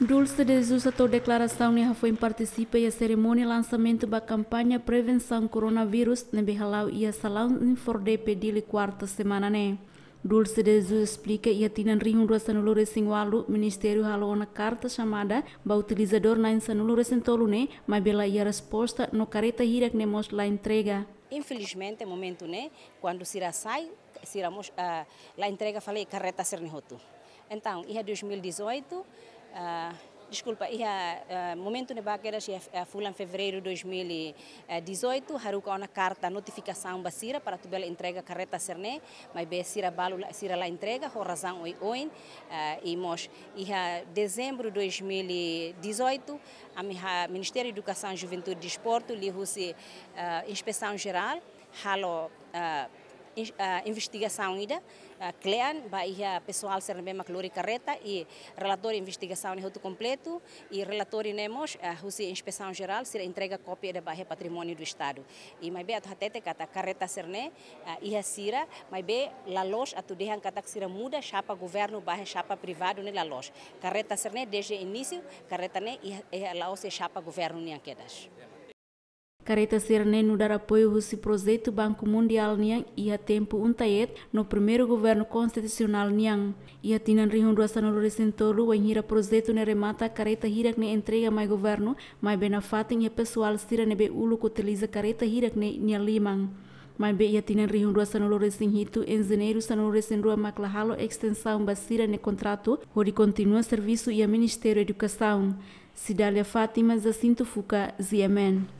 Dulce de Jesus atou declaração que né, foi participa da cerimônia lançamento da campanha prevenção coronavírus na né, Behalau e a salão em Forde pedile quarta semana né. Dulce de Jesus explica e atinan rinho do Sanulure Singualu, Ministério falou na carta chamada o utilizador na Sanulure Sentolune, né, mas pela a resposta no careta hirak nemos lá entrega. Infelizmente, momento né, quando Sira sai, a uh, ah, entrega falei carreta ser Então, é ia 2018, ah, desculpa, ia, momento ne baqueras ia é é fulan fevereiro 2018, haruka ona carta notificação basira para tu bela entrega carreta serne, mas be sira balu sira la entrega ho razão oi oin, ah, e mos ia dezembro 2018, a minha Ministério de Educação, Juventude e Desporto, li ah, inspeção geral, halo uh, investigação ida, a CLEAN, a pessoal Sernbem Macluri Carreta e relatório de investigação é roto completo e relatório nemos a Rússia Inspeção Geral será entrega cópia da Bahia Patrimônio do Estado. E mais bem, a Hatete a Carreta Serne, e a Sira, mais bem, La Loja, a Tudehan que será muda, chapa governo, barra chapa privado, né, La Loja. Carreta Serne, desde o início, Carreta, né, e a Laos é chapa governo, né, quedas. Careta Serne no dar apoio ao projeto Banco Mundial Nian e a tempo um taiet no primeiro governo constitucional Nian. E a Tinan Rihun do Asanolo Recentolo em hira projeto na remata careta hira ne entrega mais governo, mais benafato e pessoal sira nebe ulo que utiliza careta hira ne Nian Liman mas be ia tinen rihun rua sanolo em Rito, em janeiro sanolo em rua maklahalo extensão basira ne contrato hori continua serviço e a Ministério da Educação. Cidália Fátima zacinto Fuca, Ziemen.